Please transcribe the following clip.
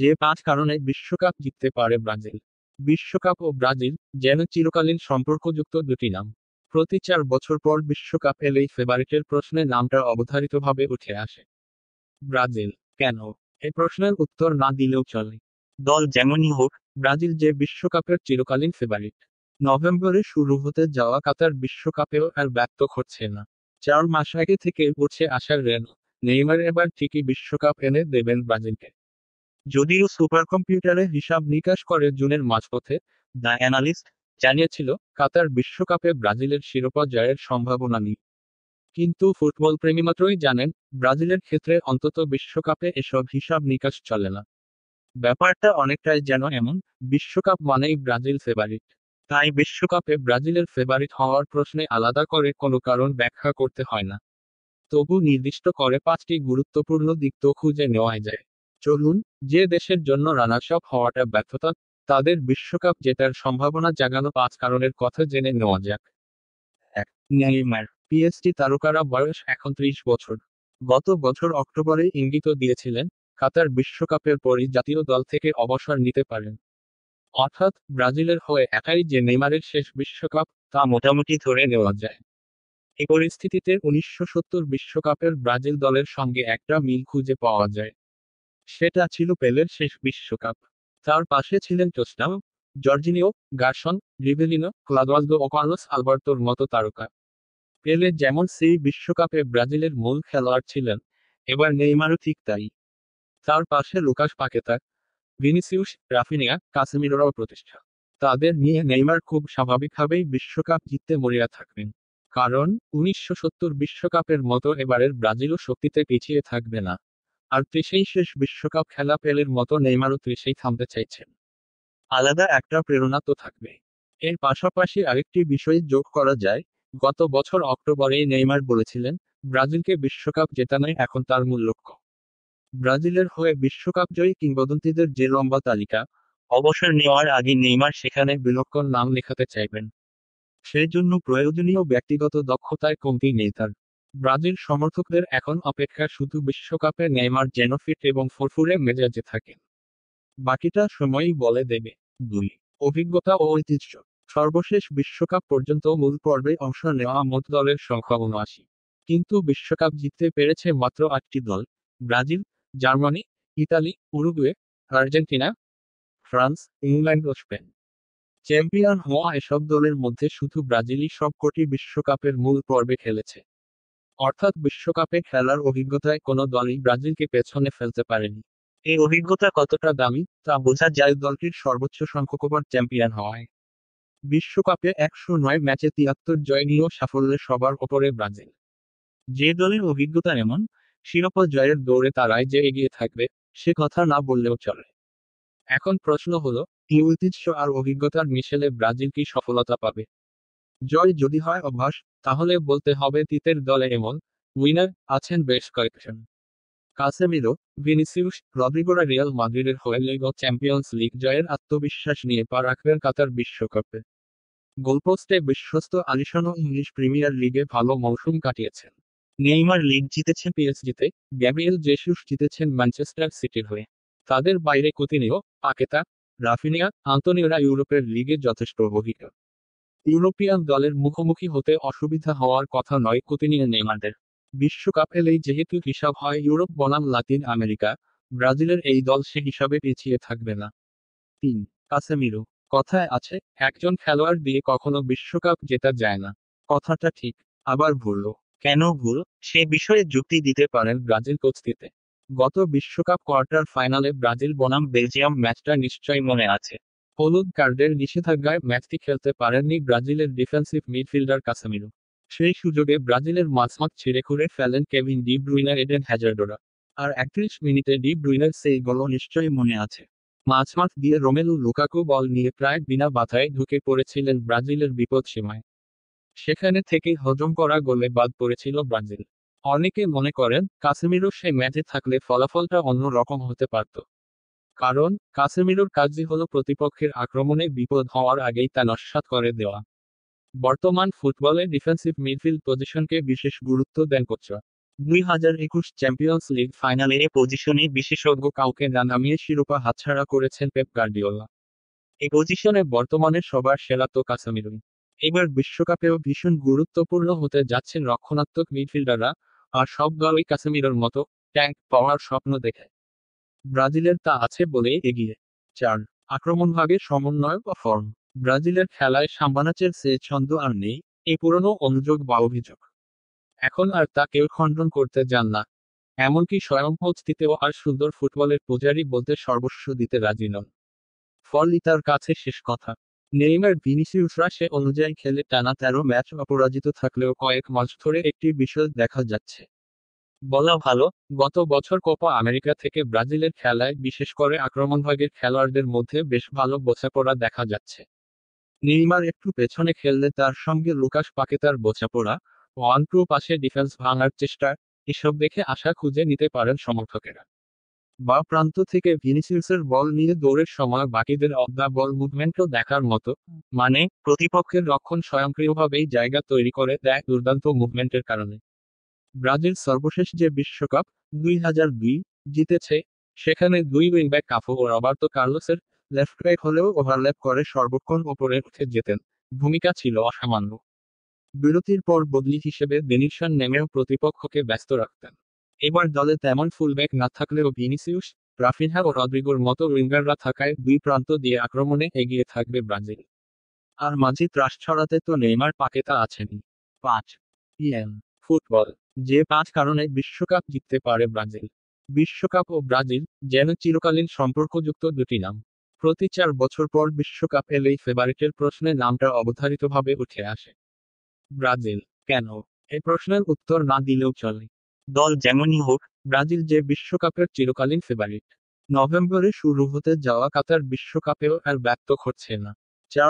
যে পাঁচ কারণে বিশ্বকাপ জিততে পারে ব্রাজিল বিশ্বকাপ ও ব্রাজিল যেন চিরকালীন সম্পর্কযুক্ত দুটি নাম প্রতি চার বছর পর বিশ্বকাপ এলেই ফেভারিটের প্রশ্নে নামটা অবধারিতভাবে উঠে আসে ব্রাজিল কেন এ প্রশ্নের উত্তর না দিলেও চলে দল যেমনই হোক ব্রাজিল যে বিশ্বকাপের চিরকালীন ফেভারিট নভেম্বরে শুরু হতে যাওয়া কাতার বিশ্বকাপেও আর ব্যক্ত করছে না চার মাস আগে থেকে উঠে আসার রেন নেইমার এবার ঠিকই বিশ্বকাপ এনে দেবেন ব্রাজিলকে যদিও সুপার কম্পিউটারে হিসাব নিকাশ করে জুনের মাঝপথে দ্য অ্যানালিস্ট জানিয়েছিল কাতার বিশ্বকাপে ব্রাজিলের শিরোপা জয়ের সম্ভাবনা নেই কিন্তু ফুটবল প্রেমী মাত্রই জানেন ব্রাজিলের ক্ষেত্রে অন্তত বিশ্বকাপে এসব হিসাব নিকাশ চলে না ব্যাপারটা অনেকটাই যেন এমন বিশ্বকাপ মানেই ব্রাজিল ফেভারিট তাই বিশ্বকাপে ব্রাজিলের ফেভারিট হওয়ার প্রশ্নে আলাদা করে কোনো কারণ ব্যাখ্যা করতে হয় না তবু নির্দিষ্ট করে পাঁচটি গুরুত্বপূর্ণ দিক তো খুঁজে নেওয়া যায় চলুন যে দেশের জন্য রানার্সআপ হওয়াটা ব্যর্থতা তাদের বিশ্বকাপ জেতার সম্ভাবনা জাগানো পাঁচ কারণের কথা জেনে নেওয়া যাক নেইমার পিএসটি তারকারা বয়স এখন ত্রিশ বছর গত বছর অক্টোবরে ইঙ্গিত দিয়েছিলেন কাতার বিশ্বকাপের পরই জাতীয় দল থেকে অবসর নিতে পারেন অর্থাৎ ব্রাজিলের হয়ে একাই যে নেইমারের শেষ বিশ্বকাপ তা মোটামুটি ধরে নেওয়া যায় এ পরিস্থিতিতে উনিশশো বিশ্বকাপের ব্রাজিল দলের সঙ্গে একটা মিল খুঁজে পাওয়া যায় সেটা ছিল পেলের শেষ বিশ্বকাপ তার পাশে ছিলেন Tostao Jairzinho Gerson Rivelino Clodoaldo ও কার্লোস আলবার্তোর মতো তারকা পেলে যেমন সেই বিশ্বকাপে ব্রাজিলের মূল খেলোয়াড় ছিলেন এবার নেইমারও ঠিক তাই তার পাশে লুকাস পাকেতা ভিনিসিউস রাফিনিয়া কাসেমিরোরাও প্রতিষ্ঠা তাদের নিয়ে নেইমার খুব স্বাভাবিকভাবেই বিশ্বকাপ জিততে মরিয়া থাকবেন কারণ উনিশশো সত্তর বিশ্বকাপের মতো এবারের ব্রাজিলও শক্তিতে পিছিয়ে থাকবে না আর ত্রিশেই শেষ বিশ্বকাপ খেলা পেলের মতো নেইমারও ত্রিশেই থামতে চাইছেন আলাদা একটা প্রেরণা তো থাকবে এর পাশাপাশি আরেকটি বিষয় যোগ করা যায় গত বছর অক্টোবরেই নেইমার বলেছিলেন ব্রাজিলকে বিশ্বকাপ জেতানোই এখন তার মূল লক্ষ্য ব্রাজিলের হয়ে বিশ্বকাপ জয়ী কিংবদন্তিদের যে লম্বা তালিকা অবসর নেওয়ার আগে নেইমার সেখানে বিলক্ষণ নাম লেখাতে চাইবেন সেই জন্য প্রয়োজনীয় ব্যক্তিগত দক্ষতায় কমতি নেই তার ব্রাজিল সমর্থকদের এখন অপেক্ষা শুধু বিশ্বকাপে নেইমার যেন ফিট এবং ফুরফুরে মেজাজে থাকেন বাকিটা সময়ই বলে দেবে দুই অভিজ্ঞতা ও ঐতিহ্য সর্বশেষ বিশ্বকাপ পর্যন্ত মূল পর্বে অংশ নেওয়া মোট দলের সংখ্যা উনআশি কিন্তু বিশ্বকাপ জিততে পেরেছে মাত্র আটটি দল Brazil Germany Italy Uruguay Argentina France England ও স্পেন চ্যাম্পিয়ন হওয়া এসব দলের মধ্যে শুধু ব্রাজিলই সবকটি বিশ্বকাপের মূল পর্বে খেলেছে অর্থাৎ বিশ্বকাপে খেলার অভিজ্ঞতায় কোনো দলই ব্রাজিলকে পেছনে ফেলতে পারেনি এই অভিজ্ঞতা কতটা দামি তা বোঝা যায় দলটির সর্বোচ্চ সংখ্যক চ্যাম্পিয়ন হওয়ায় বিশ্বকাপে একশো নয় ম্যাচে তিয়াত্তর জয় নিয়েও সাফল্যে সবার ওপরে ব্রাজিল যে দলের অভিজ্ঞতা এমন শিরোপা জয়ের দৌড়ে তারাই যে এগিয়ে থাকবে সে কথা না বললেও চলে এখন প্রশ্ন হলো এই ঐতিহ্য আর অভিজ্ঞতার মিশেলে ব্রাজিল কি সফলতা পাবে জয় যদি হয় অভ্যাস তাহলে বলতে হবে তিতের দলে এমন উইনার আছেন বেশ কয়েকজন কাসেমিরো ভিনিসিউস রদ্রিগোরা রিয়াল মাদ্রিদের হয়ে লিগ চ্যাম্পিয়ন্স লিগ জয়ের আত্মবিশ্বাস নিয়ে পা রাখবেন কাতার বিশ্বকাপে গোলপোস্টে বিশ্বস্ত আলিসানো ইংলিশ প্রিমিয়ার লিগে ভালো মৌসুম কাটিয়েছেন নেইমার লিগ জিতেছেন পিএসজিতে গ্যাবিয়েল জেসুস জিতেছেন ম্যানচেস্টার সিটির হয়ে তাদের বাইরে কুতিনিও পাকেতা রাফিনিয়া আন্তনিওরা ইউরোপের লিগে যথেষ্ট অভিজ্ঞ ইউরোপিয়ান দলের মুখোমুখি হতে অসুবিধা হওয়ার কথা নয় কোতিনিয়া নেইমারদের বিশ্বকাপ এলেই যেহেতু হিসাব হয় ইউরোপ বনাম লাতিন আমেরিকা ব্রাজিলের এই দল সে হিসাবে পিছিয়ে থাকবে না তিন কাসেমিরো কথায় আছে একজন খেলোয়াড় দিয়ে কখনো বিশ্বকাপ জেতা যায় না কথাটা ঠিক আবার ভুল কেন ভুল সে বিষয়ে যুক্তি দিতে পারেন ব্রাজিল কোচ দিতে গত বিশ্বকাপ কোয়ার্টার ফাইনালে ব্রাজিল বনাম বেলজিয়াম ম্যাচটা নিশ্চয়ই মনে আছে হলুদ কার্ডের নিষেধাজ্ঞায় ম্যাচটি খেলতে পারেননি ব্রাজিলের ডিফেন্সিভ মিডফিল্ডার কাসামিরো সেই সুযোগে ব্রাজিলের মাঝমাঠ ছিঁড়ে খুঁড়ে ফেলেন কেভিন ডি ব্রুইনার এডেন হ্যাজার্ডোরা আর একত্রিশ মিনিটে ডি ব্রুইনার সেই গল নিশ্চয়ই মনে আছে মাঝমাঠ দিয়ে রোমেলু লুকাকু বল নিয়ে প্রায় বিনা বাধায় ঢুকে পড়েছিলেন ব্রাজিলের বিপদ সীমায় সেখানে থেকে হজম করা গোলে বাদ পড়েছিল ব্রাজিল অনেকে মনে করেন কাশ্মীরও সেই ম্যাচে থাকলে ফলাফলটা অন্য রকম হতে পারত কারণ কাসেমিরোর কাজই হলো প্রতিপক্ষের আক্রমণে বিপদ হওয়ার আগেই তা নস্বাত করে দেওয়া বর্তমান ফুটবলে ডিফেন্সিভ মিডফিল্ড পজিশনকে বিশেষ গুরুত্ব দেন কোচ দুই হাজার একুশ চ্যাম্পিয়ন্স লিগ ফাইনালে এ পজিশনে বিশেষজ্ঞ কাউকে না নামিয়ে শিরোপা হাতছাড়া করেছেন পেপ গার্ডিওলা এ পজিশনে বর্তমানে সবার সেরা তো কাসামিরুই এবার বিশ্বকাপেও ভীষণ গুরুত্বপূর্ণ হতে যাচ্ছেন রক্ষণাত্মক মিডফিল্ডাররা আর সব দলই কাসামিরোর মতো ট্যাঙ্ক পাওয়ার স্বপ্ন দেখে ব্রাজিলের তা আছে বলেই এগিয়ে চার আক্রমণভাগে সমন্বয় বা ফর্ম ব্রাজিলের খেলায় সাম্বানাচের সে ছন্দ আর নেই এই পুরনো অনুযোগ বা অভিযোগ এখন আর তা কেউ খণ্ডন করতে যান না এমনকি স্বয়ং কোচ দিতেও আর সুন্দর ফুটবলের পূজারি বলতে সর্বস্ব দিতে রাজি নন ফলই তার কাছে শেষ কথা নেইমার ভিনিসিউসরা সে অনুযায়ী খেলে টানা তেরো ম্যাচ অপরাজিত থাকলেও কয়েক মাস ধরে একটি বিষয় দেখা যাচ্ছে বলা ভালো গত বছর কোপা আমেরিকা থেকে ব্রাজিলের খেলায় বিশেষ করে আক্রমণভাগের খেলোয়াড়দের মধ্যে বেশ ভালো বোঝাপড়া দেখা যাচ্ছে নেইমার একটু পেছনে খেললে তার সঙ্গে লুকাস পাকেতার বোঝাপড়া ওয়ান টু পাশে ডিফেন্স ভাঙার চেষ্টা এসব দেখে আশা খুঁজে নিতে পারেন সমর্থকেরা বা প্রান্ত থেকে ভিনিসিউসের বল নিয়ে দৌড়ের সময় বাকিদের অবদা বল মুভমেন্টও দেখার মতো মানে প্রতিপক্ষের রক্ষণ স্বয়ংক্রিয়ভাবেই জায়গা তৈরি করে দেয় দুর্দান্ত মুভমেন্টের কারণে ব্রাজিল সর্বশেষ যে বিশ্বকাপ দুই হাজার দুই জিতেছে সেখানে দুই উইংব্যাক কাফো ও রবার্তো কার্লোসের লেফট ব্যাক হলেও ওভারল্যাপ করে সর্বক্ষণ ওপরে উঠে যেতেন ভূমিকা ছিল অসামান্য বিরতির পর বদলি হিসেবে বেনিলসন নেমেও প্রতিপক্ষকে ব্যস্ত রাখতেন এবার দলে তেমন ফুলব্যাক না থাকলেও ভিনিসিউস রাফিনহা ও রদ্রিগোর মতো উইঙ্গাররা থাকায় দুই প্রান্ত দিয়ে আক্রমণে এগিয়ে থাকবে ব্রাজিল আর মাঝি ত্রাস ছড়াতে তো নেইমার পাকেতা আছেনই পাঁচ ইএম ফুটবল যে পাঁচ কারণে বিশ্বকাপ জিততে পারে ব্রাজিল বিশ্বকাপ ও ব্রাজিল যেন চিরকালীন সম্পর্কযুক্ত দুটি নাম প্রতি চার বছর পর বিশ্বকাপ এলেই ফেভারিটের প্রশ্নে নামটা অবধারিতভাবে উঠে আসে ব্রাজিল কেন এ প্রশ্নের উত্তর না দিলেও চলে দল যেমনই হোক ব্রাজিল যে বিশ্বকাপের চিরকালীন ফেভারিট নভেম্বরে শুরু হতে যাওয়া কাতার বিশ্বকাপেও আর ব্যক্ত করছে না চার